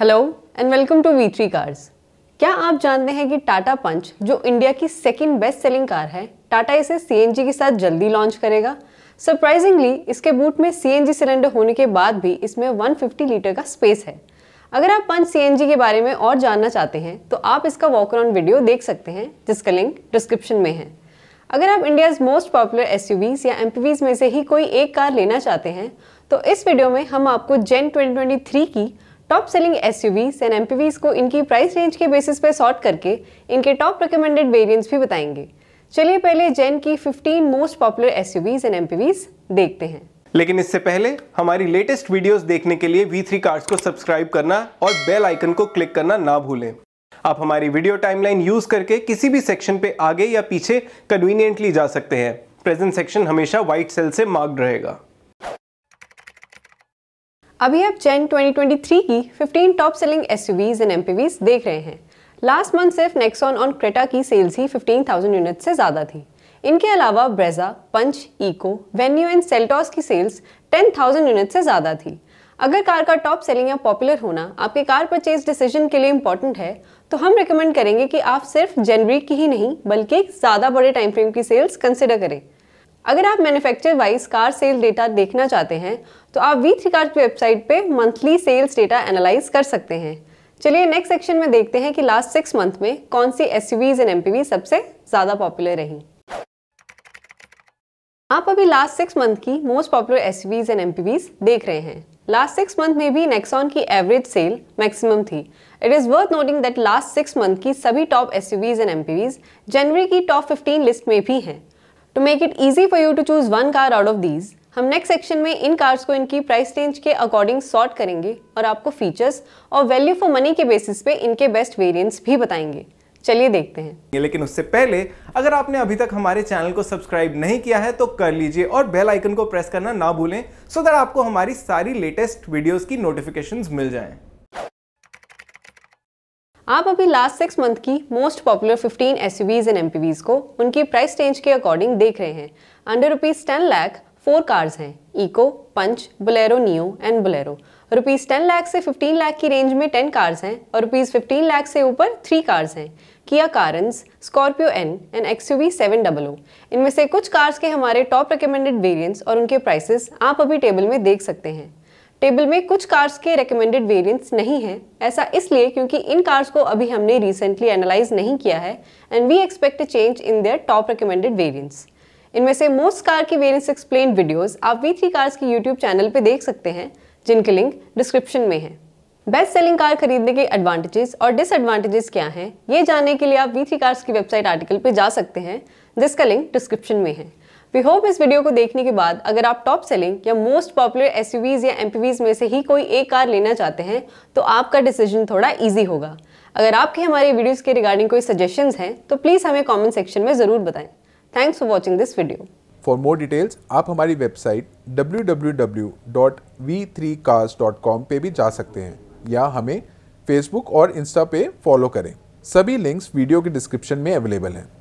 hello and welcome to V three cars क्या आप जानते हैं कि टाटा पंच जो इंडिया की सेकेंड बेस्ट सेलिंग कार है टाटा इसे सी के साथ जल्दी लॉन्च करेगा सरप्राइजिंगली इसके बूट में सी सिलेंडर होने के बाद भी इसमें 150 लीटर का स्पेस है अगर आप पंच सी के बारे में और जानना चाहते हैं तो आप इसका वॉक ऑन वीडियो देख सकते हैं जिसका लिंक डिस्क्रिप्शन में है अगर आप इंडियाज़ मोस्ट पॉपुलर एस या एम में से ही कोई एक कार लेना चाहते हैं तो इस वीडियो में हम आपको जेन 2023 की top selling S and M को इनकी प्राइस रेंज के बेसिस पर सॉर्ट करके इनके टॉप रिकमेंडेड वेरियंट्स भी बताएंगे चलिए पहले जैन की 15 most popular S and M देखते हैं लेकिन इससे पहले हमारी लेटेस्ट वीडियोस देखने के लिए V3 कार्ड्स को सब्सक्राइब करना और बेल आइकन को क्लिक करना ना भूलें आप हमारी वीडियो टाइमलाइन यूज करके किसी भी सेक्शन पे आगे या पीछे कन्वीनियंटली जा सकते हैं प्रेजेंट सेक्शन हमेशा व्हाइट सेल से मार्क्ड रहेगा अभी आप चैन 2023 की 15 top selling S and M देख रहे हैं लास्ट मंथ सिर्फ नेक्सॉन और क्रेटा की सेल्स ही 15,000 यूनिट से ज़्यादा थी इनके अलावा Brezza Punch Eeco Venue and Seltos की सेल्स 10,000 यूनिट से ज़्यादा थी अगर कार का टॉप सेलिंग या पॉपुलर होना आपके कार परचेज डिसीजन के लिए इंपॉर्टेंट है तो हम रिकमेंड करेंगे कि आप सिर्फ जनवरी की ही नहीं बल्कि ज़्यादा बड़े टाइम फ्रेम की सेल्स कंसिडर करें अगर आप manufacture wise car sale data देखना चाहते हैं तो आप वी थ्री कार्स की वेबसाइट पे मंथली सेल्स डेटा एनालाइज कर सकते हैं चलिए नेक्स्ट सेक्शन में देखते हैं कि लास्ट सिक्स मंथ में कौन सी एस एंड एम सबसे ज़्यादा पॉपुलर रही आप अभी लास्ट सिक्स मंथ की most popular S and M देख रहे हैं लास्ट सिक्स मंथ में भी नेक्सॉन की एवरेज सेल मैक्सिमम थी it is worth noting that last six month की सभी टॉप एस एंड एम जनवरी की टॉप 15 लिस्ट में भी हैं to make it easy for you to choose one car out of these हम नेक्स्ट सेक्शन में इन कार्स को इनकी प्राइस रेंज के अकॉर्डिंग सॉर्ट करेंगे और आपको फीचर्स और वैल्यू फॉर मनी के बेसिस पे इनके बेस्ट वेरियंट्स भी बताएंगे चलिए देखते हैं लेकिन उससे पहले अगर आपने अभी तक हमारे चैनल को सब्सक्राइब नहीं किया है तो कर लीजिए और बेल आइकन को प्रेस करना ना भूलें सो दैट आपको हमारी सारी लेटेस्ट वीडियोस की नोटिफिकेशंस मिल जाएं आप अभी लास्ट सिक्स मंथ की most popular 15 S and M को उनकी प्राइस रेंज के अकॉर्डिंग देख रहे हैं under rupees ten lakh four cars हैं Eeco Punch Bolero Neo and Bolero rupees ten lakh से फिफ्टीन लाख की रेंज में टेन कार्स हैं और रुपीज़ फिफ्टीन लाख से ऊपर थ्री कार्स हैं Kia Carens Scorpio N and X U V seven double O इनमें से कुछ कार्स के हमारे टॉप रिकमेंडेड वेरियंट्स और उनके प्राइसेस आप अभी टेबल में देख सकते हैं टेबल में कुछ कार्स के रिकमेंडेड वेरिएंट्स नहीं हैं ऐसा इसलिए क्योंकि इन कार्स को अभी हमने रिसेंटली एनालाइज नहीं किया है and we expect change in their top recommended variants इनमें से मोस्ट कार के वेरिएंट्स एक्सप्लेन वीडियोस आप वी थ्री कार्स के यूट्यूब चैनल पर देख सकते हैं जिनके लिंक डिस्क्रिप्शन में है बेस्ट सेलिंग कार खरीदने के एडवांटेजेस और डिसएडवांटेजेस क्या हैं ये जानने के लिए आप वी थ्री कार्स की वेबसाइट आर्टिकल पर जा सकते हैं जिसका लिंक डिस्क्रिप्शन में है वी होप इस वीडियो को देखने के बाद अगर आप टॉप सेलिंग या मोस्ट पॉपुलर एसयूवीज या एमपीवीज में से ही कोई एक कार लेना चाहते हैं तो आपका डिसीजन थोड़ा ईजी होगा अगर आपके हमारे वीडियोज़ के रिगार्डिंग कोई सजेशन हैं तो प्लीज़ हमें कॉमेंट सेक्शन में ज़रूर बताएं thanks for watching this video for more details आप हमारी वेबसाइट www.v3cars.com पे भी जा सकते हैं या हमें फेसबुक और इंस्टा पे फॉलो करें सभी लिंक्स वीडियो के डिस्क्रिप्शन में अवेलेबल हैं